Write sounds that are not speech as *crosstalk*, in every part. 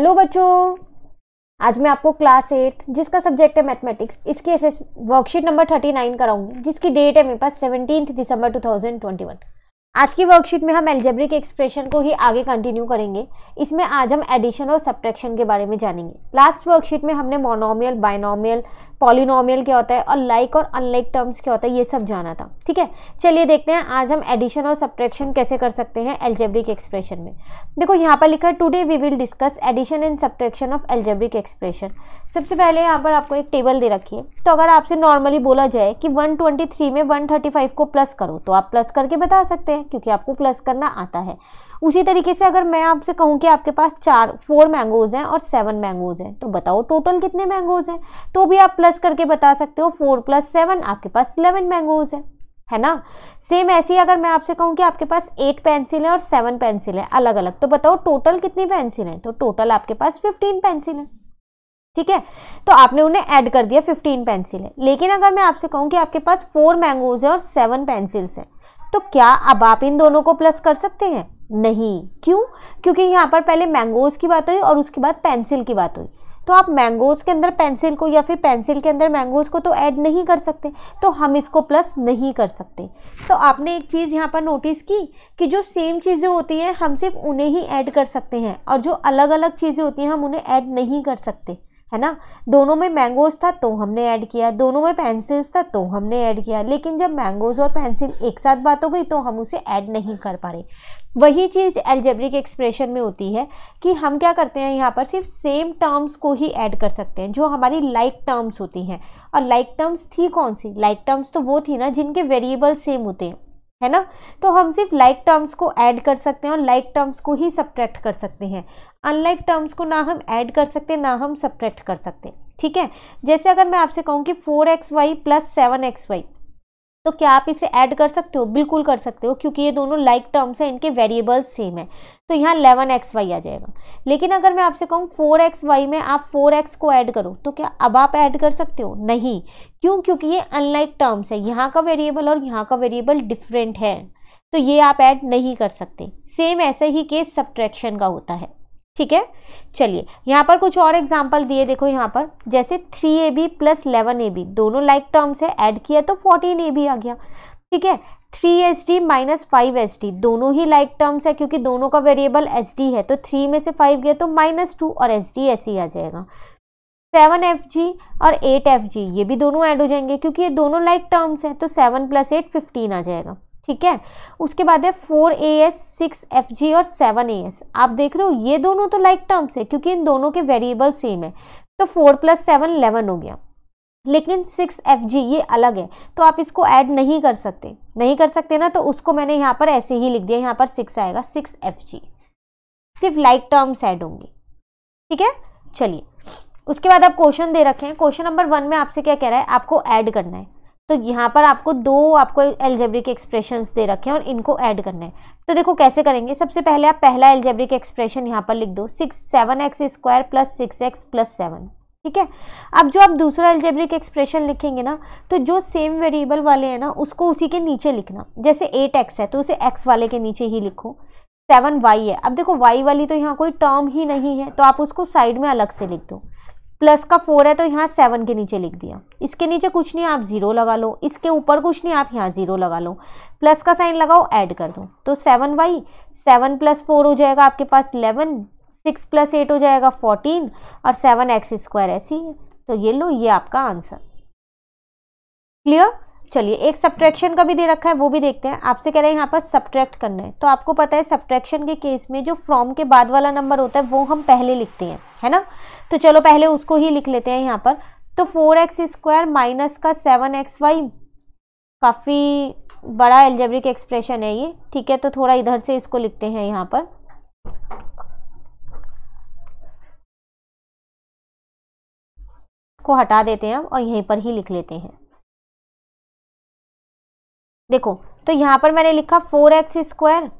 hello बच्चों आज मैं आपको क्लास एट जिसका सब्जेक्ट है मैथमेटिक्स इसकी एस वर्कशीट नंबर थर्टी नाइन कराऊंगी जिसकी डेट है मेरे पास सेवनटीन दिसंबर टू थाउजेंड ट्वेंटी वन आज की वर्कशीट में हम एल्जेब्रिक एक्सप्रेशन को ही आगे कंटिन्यू करेंगे इसमें आज हम एडिशन और सब्ट्रैक्शन के बारे में जानेंगे लास्ट वर्कशीट में हमने मोनोमियल बाइनोमियल पॉलिनोमियल क्या होता है और लाइक और अनलाइक टर्म्स क्या होता है ये सब जाना था ठीक है चलिए देखते हैं आज हम एडिशन और सब्ट्रैक्शन कैसे कर सकते हैं एल्जेब्रिक एक्सप्रेशन में देखो यहाँ पर लिखा है today we will discuss addition and subtraction of algebraic expression सबसे पहले यहाँ पर आपको एक टेबल दे रखी है तो अगर आपसे नॉर्मली बोला जाए कि वन में वन को प्लस करो तो आप प्लस करके बता सकते हैं क्योंकि आपको प्लस करना आता है उसी तरीके से अगर मैं आपसे कहूँ कि आपके पास चार फोर मैंगोज़ हैं और सेवन मैंगोज़ हैं तो बताओ टोटल कितने मैंगोज़ हैं तो भी आप प्लस प्लस करके बता सकते हो फोर प्लस सेवन आपके पास इलेवन मैंगोज है है ना सेम ऐसी अगर मैं आपसे कहूँ कि आपके पास एट पेंसिल है और सेवन पेंसिल है अलग अलग तो बताओ टोटल कितनी पेंसिल है तो टोटल आपके पास फिफ्टीन पेंसिल है ठीक है तो आपने उन्हें ऐड कर दिया फिफ्टीन पेंसिल है लेकिन अगर मैं आपसे कहूँ कि आपके पास फोर मैंगोज है और सेवन पेंसिल्स हैं तो क्या अब आप इन दोनों को प्लस कर सकते हैं नहीं क्यों क्योंकि यहाँ पर पहले मैंगोज की बात हुई और उसके बाद पेंसिल की बात हुई तो आप मैंगोज़ के अंदर पेंसिल को या फिर पेंसिल के अंदर मैंगोज़ को तो ऐड नहीं कर सकते तो हम इसको प्लस नहीं कर सकते तो आपने एक चीज़ यहाँ पर नोटिस की कि जो सेम चीज़ें होती हैं हम सिर्फ उन्हें ही ऐड कर सकते हैं और जो अलग अलग चीज़ें होती हैं हम उन्हें ऐड नहीं कर सकते है ना दोनों में मैंगोज था तो हमने ऐड किया दोनों में पेंसिल्स था तो हमने ऐड किया लेकिन जब मैंगोज और पेंसिल एक साथ बात हो गई तो हम उसे ऐड नहीं कर पा रहे वही चीज़ एल्जेब्रिक एक्सप्रेशन में होती है कि हम क्या करते हैं यहाँ पर सिर्फ सेम टर्म्स को ही ऐड कर सकते हैं जो हमारी लाइक like टर्म्स होती हैं और लाइक like टर्म्स थी कौन सी लाइक like टर्म्स तो वो थी ना जिनके वेरिएबल सेम होते हैं है ना तो हम सिर्फ लाइक टर्म्स को ऐड कर सकते हैं और लाइक टर्म्स को ही सब्ट्रैक्ट कर सकते हैं अनलाइक टर्म्स को ना हम ऐड कर सकते हैं ना हम सब्ट्रैक्ट कर सकते हैं ठीक है जैसे अगर मैं आपसे कहूँ कि four X Y plus seven X Y तो क्या आप इसे ऐड कर सकते हो बिल्कुल कर सकते हो क्योंकि ये दोनों लाइक टर्म्स हैं इनके वेरिएबल्स सेम है तो यहाँ एलेवन एक्स वाई आ जाएगा लेकिन अगर मैं आपसे कहूँ फोर एक्स वाई में आप फोर एक्स को ऐड करो तो क्या अब आप ऐड कर सकते हो नहीं क्यों क्योंकि ये अनलाइक टर्म्स है यहाँ का वेरिएबल और यहाँ का वेरिएबल डिफरेंट है तो ये आप ऐड नहीं कर सकते सेम ऐसे ही केस सब्ट्रैक्शन का होता है ठीक है चलिए यहाँ पर कुछ और एग्जाम्पल दिए देखो यहाँ पर जैसे three A B plus eleven A B दोनों लाइक टर्म्स है ऐड किया तो फोर्टीन ए बी आ गया ठीक है three S D minus five S D दोनों ही लाइक टर्म्स है क्योंकि दोनों का वेरिएबल एस डी है तो थ्री में से फाइव गया तो माइनस टू और एस डी ऐसे ही आ जाएगा सेवन एफ जी और एट एफ जी ये भी दोनों ऐड हो जाएंगे क्योंकि ये दोनों लाइक टर्म्स हैं तो सेवन प्लस एट फिफ्टीन आ जाएगा ठीक है उसके बाद है four A S six F G और सेवन ए एस आप देख रहे हो ये दोनों तो लाइक टर्म्स है क्योंकि इन दोनों के वेरिएबल सेम है तो फोर प्लस सेवन इलेवन हो गया लेकिन सिक्स एफ जी ये अलग है तो आप इसको ऐड नहीं कर सकते नहीं कर सकते ना तो उसको मैंने यहाँ पर ऐसे ही लिख दिया यहाँ पर सिक्स आएगा सिक्स एफ जी सिर्फ लाइक टर्म्स ऐड होंगे ठीक है चलिए उसके बाद आप क्वेश्चन दे रखे हैं क्वेश्चन नंबर वन में आपसे क्या कह रहा है आपको ऐड करना है तो यहाँ पर आपको दो आपको एलजेब्रिक एक्सप्रेशंस दे रखे हैं और इनको ऐड करने हैं तो देखो कैसे करेंगे सबसे पहले आप पहला एलजेब्रिक एक्सप्रेशन यहाँ पर लिख दो six seven X square plus six X plus seven ठीक है अब जो आप दूसरा एल्जेब्रिक एक्सप्रेशन लिखेंगे ना तो जो सेम वेरिएबल वाले हैं ना उसको उसी के नीचे लिखना जैसे एट एक्स है तो उसे एक्स वाले के नीचे ही लिखो सेवन वाई है अब देखो वाई वाली तो यहाँ कोई टर्म ही नहीं है तो आप उसको साइड में अलग से लिख दो प्लस का फोर है तो यहाँ सेवन के नीचे लिख दिया इसके नीचे कुछ नहीं आप ज़ीरो लगा लो इसके ऊपर कुछ नहीं आप यहाँ ज़ीरो लगा लो प्लस का साइन लगाओ ऐड कर दो तो seven by seven plus four हो जाएगा आपके पास इलेवन सिक्स प्लस एट हो जाएगा फोर्टीन और सेवन एक्स स्क्वायर ऐसी है तो ये लो ये आपका आंसर क्लियर चलिए एक सब्ट्रैक्शन का भी दे रखा है वो भी देखते हैं आपसे कह रहे हैं यहाँ पर सब्ट्रैक्ट करना है तो आपको पता है सब्ट्रैक्शन के केस में जो फ्रॉम के बाद वाला नंबर होता है वो हम पहले लिखते हैं है ना तो चलो पहले उसको ही लिख लेते हैं यहाँ पर तो फोर एक्स स्क्वायर माइनस का सेवन एक्स वाई काफ़ी बड़ा एल्जेब्रिक एक्सप्रेशन है ये ठीक है तो थोड़ा इधर से इसको लिखते हैं यहाँ पर को हटा देते हैं और यहीं पर ही लिख लेते हैं देखो तो यहाँ पर मैंने लिखा फोर एक्स स्क्वायर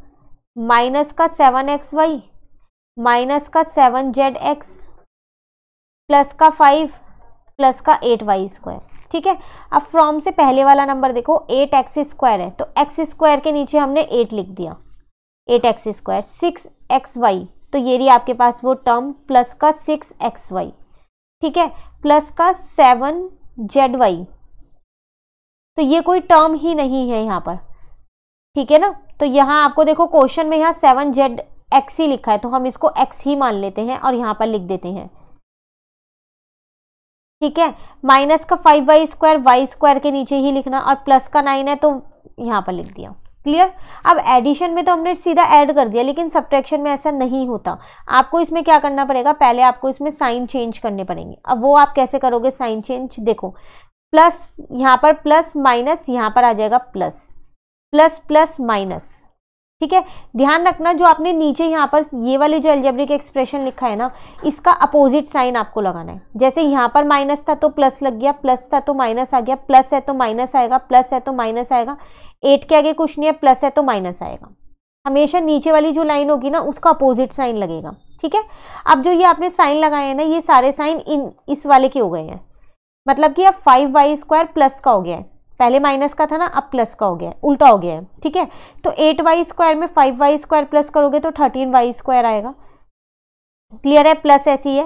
माइनस का सेवन एक्स वाई माइनस का सेवन जेड एक्स प्लस का फाइव प्लस का एट वाई स्क्वायर ठीक है अब फ्रॉम से पहले वाला नंबर देखो एट एक्स स्क्वायर है तो एक्स स्क्वायर के नीचे हमने एट लिख दिया eight X square six X Y तो ये रही आपके पास वो टर्म प्लस का सिक्स एक्स वाई ठीक है प्लस का सेवन जेड वाई तो ये कोई टर्म ही नहीं है यहाँ पर ठीक है ना तो यहाँ आपको देखो क्वेश्चन में यहाँ सेवन जेड एक्स ही लिखा है तो हम इसको एक्स ही मान लेते हैं और यहाँ पर लिख देते हैं ठीक है माइनस का five Y square Y square के नीचे ही लिखना और प्लस का नाइन है तो यहाँ पर लिख दिया क्लियर अब एडिशन में तो हमने सीधा ऐड कर दिया लेकिन सब्ट्रैक्शन में ऐसा नहीं होता आपको इसमें क्या करना पड़ेगा पहले आपको इसमें साइन चेंज करने पड़ेंगे अब वो आप कैसे करोगे साइन चेंज देखो प्लस यहाँ पर प्लस माइनस यहाँ पर आ जाएगा प्लस प्लस प्लस माइनस ठीक है ध्यान रखना जो आपने नीचे यहाँ पर ये वाले जो एल्जेब्रिक एक्सप्रेशन लिखा है ना इसका अपोजिट साइन आपको लगाना है जैसे यहाँ पर माइनस था तो प्लस लग गया प्लस था तो माइनस आ गया प्लस है तो माइनस आएगा प्लस है तो माइनस आएगा एट के आगे कुछ नहीं है प्लस है तो माइनस आएगा हमेशा नीचे वाली जो लाइन होगी ना उसका अपोजिट साइन लगेगा ठीक है अब जो ये आपने साइन लगाए हैं ना ये सारे साइन इन इस वाले के हो गए हैं मतलब कि अब फाइव वाई स्क्वायर प्लस का हो गया है पहले माइनस का था ना अब प्लस का हो गया है उल्टा हो गया है ठीक है तो एट वाई स्क्वायर में फाइव वाई स्क्वायर प्लस करोगे तो थर्टीन वाई स्क्वायर आएगा क्लियर है प्लस ऐसी है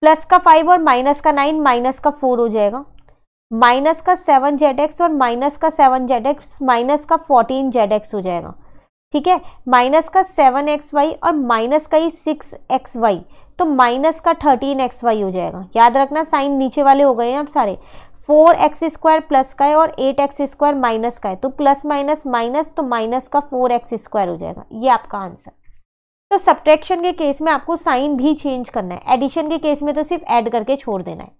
प्लस का फाइव और माइनस का नाइन माइनस का फोर हो जाएगा माइनस का सेवन जेड एक्स और माइनस का सेवन जेड एक्स माइनस का फोर्टीन जेड एक्स हो जाएगा ठीक है माइनस का सेवन एक्स वाई और माइनस का ही सिक्स एक्स वाई तो माइनस का थर्टीन एक्स वाई हो जाएगा याद रखना साइन नीचे वाले हो गए हैं अब सारे फोर एक्स स्क्वायर प्लस का है और एट एक्स स्क्वायर माइनस का है तो प्लस माइनस माइनस तो माइनस का फोर एक्स स्क्वायर हो जाएगा ये आपका आंसर तो सब्ट्रैक्शन के केस में आपको साइन भी चेंज करना है एडिशन के केस में तो सिर्फ ऐड करके छोड़ देना है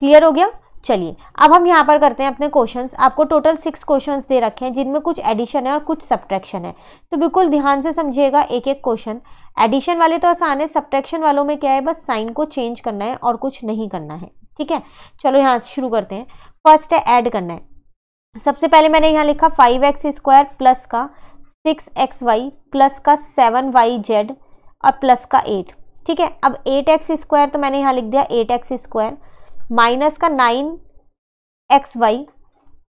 क्लियर हो गया चलिए अब हम यहाँ पर करते हैं अपने क्वेश्चंस आपको टोटल सिक्स क्वेश्चंस दे रखे हैं जिनमें कुछ एडिशन है और कुछ सब्ट्रैक्शन है तो बिल्कुल ध्यान से समझिएगा एक एक क्वेश्चन एडिशन वाले तो आसान है सब्ट्रैक्शन वालों में क्या है बस साइन को चेंज करना है और कुछ नहीं करना है ठीक है चलो यहाँ शुरू करते हैं फर्स्ट है ऐड करना है सबसे पहले मैंने यहाँ लिखा फाइव एक्स स्क्वायर प्लस का सिक्स एक्स वाई प्लस का सेवन वाई जेड और प्लस का एट ठीक है अब एट एक्स स्क्वायर तो मैंने यहाँ लिख दिया एट एक्स स्क्वायर माइनस का नाइन एक्स वाई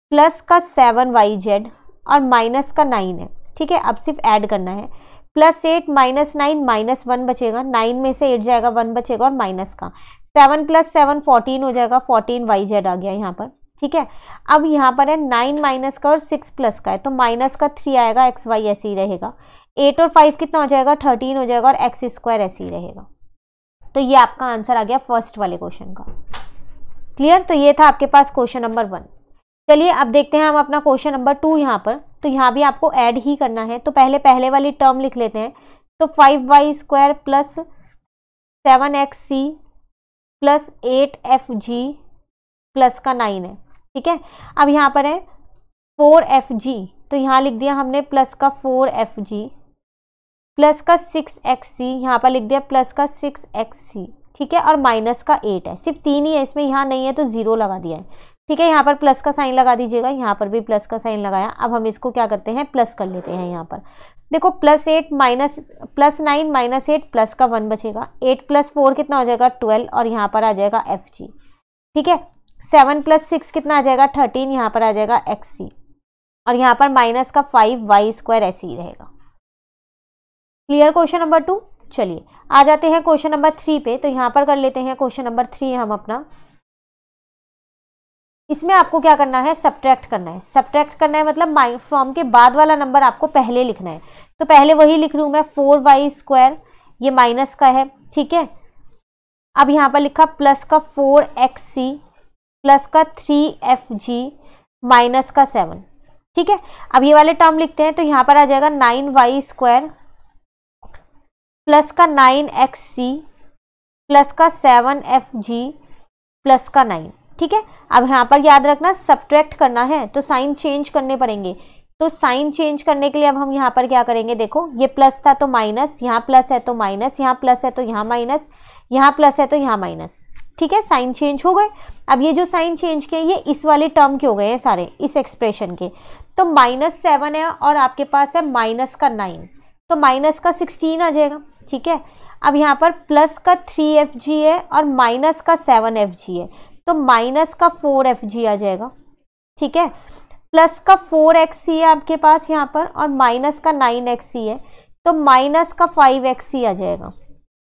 प्लस का सेवन वाई जेड और माइनस का नाइन है ठीक है अब सिर्फ ऐड करना है plus eight minus nine minus one बचेगा नाइन में से एट जाएगा वन बचेगा और माइनस का सेवन प्लस सेवन फोर्टीन हो जाएगा फोर्टीन वाई जेड आ गया यहाँ पर ठीक है अब यहाँ पर है नाइन माइनस का और सिक्स प्लस का है तो माइनस का थ्री आएगा एक्स वाई ऐसे ही रहेगा एट और फाइव कितना हो जाएगा थर्टीन हो जाएगा और एक्स स्क्वायर ऐसे ही रहेगा तो ये आपका आंसर आ गया फर्स्ट वाले क्वेश्चन का क्लियर तो ये था आपके पास क्वेश्चन नंबर वन चलिए अब देखते हैं हम अपना क्वेश्चन नंबर टू यहाँ पर तो यहाँ भी आपको ऐड ही करना है तो पहले पहले वाली टर्म लिख लेते हैं तो five Y square plus seven X C plus eight F G plus का नाइन है ठीक है अब यहाँ पर है फोर एफ जी तो यहाँ लिख दिया हमने प्लस का फोर एफ जी प्लस का सिक्स एक्स सी यहाँ पर लिख दिया प्लस का सिक्स एक्स सी ठीक है और माइनस का एट है सिर्फ तीन ही है इसमें यहाँ नहीं है तो ज़ीरो लगा दिया है ठीक है यहाँ पर प्लस का साइन लगा दीजिएगा यहाँ पर भी प्लस का साइन लगाया अब हम इसको क्या करते हैं प्लस कर लेते हैं यहाँ पर देखो plus eight minus plus nine minus eight plus का वन बचेगा एट प्लस फोर कितना हो जाएगा ट्वेल्व और यहाँ पर आ जाएगा एफ जी ठीक है सेवन प्लस सिक्स कितना आ जाएगा थर्टीन यहाँ पर आ जाएगा एक्स सी और यहाँ पर माइनस का फाइव वाई स्क्वायर ऐसे ही रहेगा क्लियर क्वेश्चन नंबर टू चलिए आ जाते हैं क्वेश्चन नंबर थ्री पे तो यहाँ पर कर लेते हैं क्वेश्चन नंबर थ्री हम अपना इसमें आपको क्या करना है सब्ट्रैक्ट करना है सब्ट्रैक्ट करना है मतलब माइंड फ्रॉम के बाद वाला नंबर आपको पहले लिखना है तो पहले वही लिख रही मैं फोर वाई स्क्वायर ये माइनस का है ठीक है अब यहाँ पर लिखा प्लस का फोर एक्स सी प्लस का थ्री एफ जी माइनस का सेवन ठीक है अब ये वाले टर्म लिखते हैं तो यहाँ पर आ जाएगा नाइन वाई स्क्वायर प्लस का नाइन एक्स सी प्लस का सेवन एफ जी प्लस का नाइन ठीक है अब यहाँ पर याद रखना सब्ट्रैक्ट करना है तो साइन चेंज करने पड़ेंगे तो साइन चेंज करने के लिए अब हम यहाँ पर क्या करेंगे देखो ये प्लस था तो माइनस यहाँ प्लस है तो माइनस यहाँ प्लस है तो यहाँ माइनस यहाँ प्लस है तो यहाँ माइनस ठीक है साइन चेंज हो गए अब ये जो साइन चेंज किए ये इस वाले टर्म के हो गए हैं सारे इस एक्सप्रेशन के तो माइनस सेवन है और आपके पास है माइनस का नाइन तो माइनस का सिक्सटीन आ जाएगा ठीक है अब यहाँ पर प्लस का थ्री एफ जी है और माइनस का सेवन एफ जी है तो माइनस का फोर एफ जी आ जाएगा ठीक है प्लस का फोर एक्स सी है आपके पास यहाँ पर और माइनस का नाइन एक्स सी है तो माइनस का फाइव एक्स सी आ जाएगा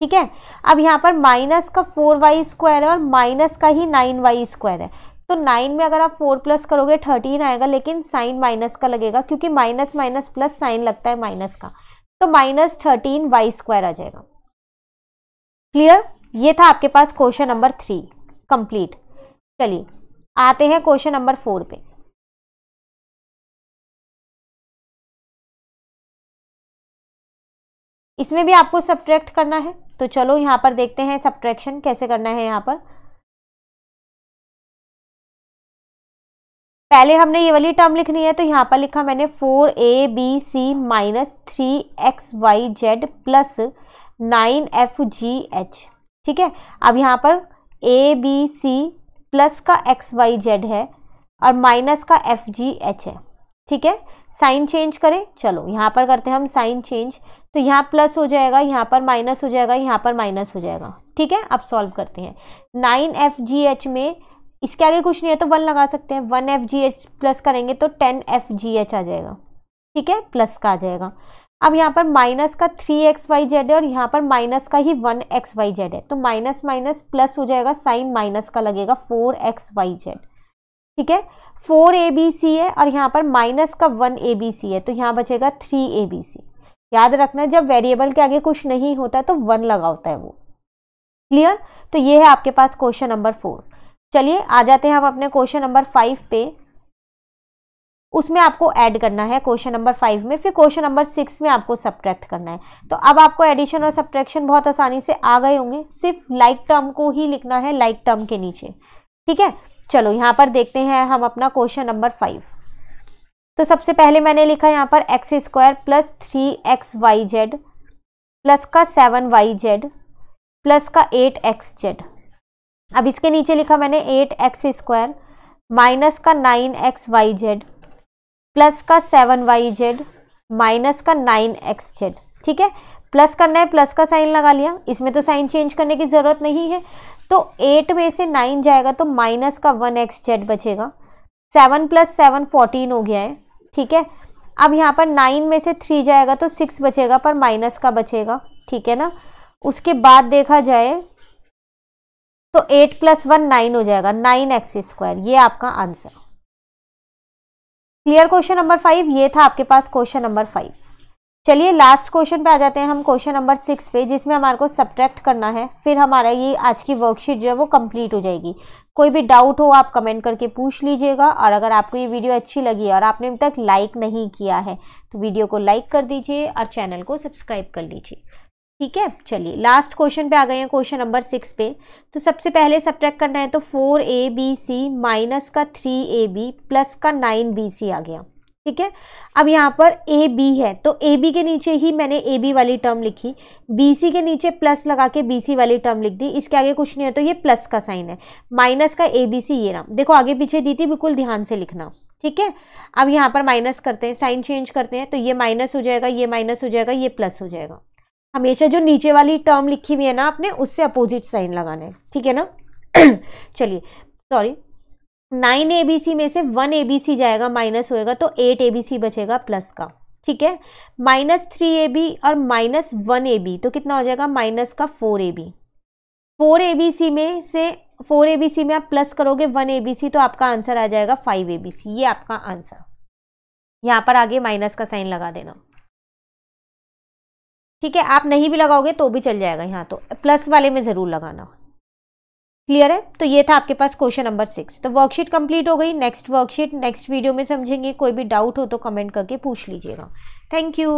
ठीक है अब यहाँ पर माइनस का फोर वाई स्क्वायर है और माइनस का ही नाइन वाई स्क्वायर है तो नाइन में अगर आप फोर प्लस करोगे थर्टीन आएगा लेकिन साइन माइनस का लगेगा क्योंकि माइनस माइनस प्लस साइन लगता है माइनस का तो माइनस थर्टीन वाई स्क्वायर आ जाएगा क्लियर ये था आपके पास क्वेश्चन नंबर थ्री कंप्लीट चलिए आते हैं क्वेश्चन नंबर फोर पे इसमें भी आपको सब्ट्रैक्ट करना है तो चलो यहाँ पर देखते हैं सब्ट्रैक्शन कैसे करना है यहाँ पर पहले हमने ये वाली टर्म लिखनी है तो यहाँ पर लिखा मैंने four A B C minus three X Y Z plus nine F G H ठीक है अब यहाँ पर ए बी सी प्लस का एक्स वाई जेड है और माइनस का एफ जी एच है ठीक है साइन चेंज करें चलो यहाँ पर करते हैं हम साइन चेंज तो यहाँ प्लस हो जाएगा यहाँ पर माइनस हो जाएगा यहाँ पर माइनस हो जाएगा ठीक है अब सॉल्व करते हैं नाइन एफ जी एच में इसके आगे कुछ नहीं है तो वन लगा सकते हैं one F G H plus करेंगे तो टेन एफ जी एच आ जाएगा ठीक है प्लस का आ जाएगा अब यहाँ पर माइनस का थ्री एक्स वाई जेड है और यहाँ पर माइनस का ही वन एक्स वाई जेड है तो माइनस माइनस प्लस हो जाएगा साइन माइनस का लगेगा फोर एक्स वाई जेड ठीक है फोर ए बी सी है और यहाँ पर माइनस का वन ए बी सी है तो यहाँ बचेगा थ्री ए बी सी याद रखना जब वेरिएबल के आगे कुछ नहीं होता तो वन लगा होता है वो क्लियर तो ये है आपके पास क्वेश्चन नंबर फोर चलिए आ जाते हैं हम अपने क्वेश्चन नंबर फाइव पे उसमें आपको ऐड करना है क्वेश्चन नंबर फाइव में फिर क्वेश्चन नंबर सिक्स में आपको सब्ट्रैक्ट करना है तो अब आपको एडिशन और सब्ट्रैक्शन बहुत आसानी से आ गए होंगे सिर्फ लाइक like टर्म को ही लिखना है लाइक like टर्म के नीचे ठीक है चलो यहाँ पर देखते हैं हम अपना क्वेश्चन नंबर फाइव तो सबसे पहले मैंने लिखा यहाँ पर X square plus three X Y Z plus का सेवन वाई जेड प्लस का एट एक्स जेड अब इसके नीचे लिखा मैंने एट एक्स स्क्वायर माइनस का nine X Y Z plus का सेवन वाई जेड माइनस का नाइन एक्स जेड ठीक है प्लस करना है प्लस का साइन लगा लिया इसमें तो साइन चेंज करने की ज़रूरत नहीं है तो एट में से नाइन जाएगा तो माइनस का वन एक्स जेड बचेगा सेवन प्लस सेवन फोर्टीन हो गया है ठीक है अब यहाँ पर नाइन में से थ्री जाएगा तो सिक्स बचेगा पर माइनस का बचेगा ठीक है ना उसके बाद देखा जाए तो एट प्लस वन नाइन हो जाएगा नाइन एक्स स्क्वायर ये आपका answer clear question number five ये था आपके पास क्वेश्चन नंबर फाइव चलिए लास्ट क्वेश्चन पे आ जाते हैं हम क्वेश्चन नंबर सिक्स पे जिसमें हमारे को सब्ट्रैक्ट करना है फिर हमारा ये आज की वर्कशीट जो है वो कंप्लीट हो जाएगी कोई भी डाउट हो आप कमेंट करके पूछ लीजिएगा और अगर आपको ये वीडियो अच्छी लगी है और आपने अभी तक लाइक नहीं किया है तो वीडियो को लाइक कर दीजिए और चैनल को सब्सक्राइब कर लीजिए ठीक है चलिए लास्ट क्वेश्चन पे आ गए हैं क्वेश्चन नंबर सिक्स पे तो सबसे पहले सब्ट्रैक्ट करना है तो four A B C minus का थ्री ए बी प्लस का नाइन बी सी आ गया ठीक है अब यहाँ पर ए बी है तो ए बी के नीचे ही मैंने ए बी वाली टर्म लिखी बी सी के नीचे प्लस लगा के बी सी वाली टर्म लिख दी इसके आगे कुछ नहीं है तो ये प्लस का साइन है माइनस का ए बी सी ये नाम देखो आगे पीछे दी थी बिल्कुल ध्यान से लिखना ठीक है अब यहाँ पर माइनस करते हैं साइन चेंज करते हैं तो ये माइनस हो जाएगा ये माइनस हो जाएगा ये प्लस हो जाएगा हमेशा जो नीचे वाली टर्म लिखी हुई है ना आपने उससे अपोजिट साइन लगाना है ठीक है ना *clears throat* चलिए sorry nine A B C में से वन ए बी सी जाएगा माइनस होएगा तो एट ए बी सी बचेगा प्लस का ठीक है माइनस थ्री ए बी और माइनस वन ए बी तो कितना हो जाएगा माइनस का four A B four A B C में से फोर ए बी सी में आप प्लस करोगे वन ए बी सी तो आपका आंसर आ जाएगा फाइव ए बी सी ये आपका आंसर यहाँ पर आगे माइनस का साइन लगा देना ठीक है आप नहीं भी लगाओगे तो भी चल जाएगा यहाँ तो प्लस वाले में ज़रूर लगाना क्लियर है तो ये था आपके पास क्वेश्चन नंबर सिक्स तो वर्कशीट कंप्लीट हो गई नेक्स्ट वर्कशीट नेक्स्ट वीडियो में समझेंगे कोई भी डाउट हो तो कमेंट करके पूछ लीजिएगा थैंक यू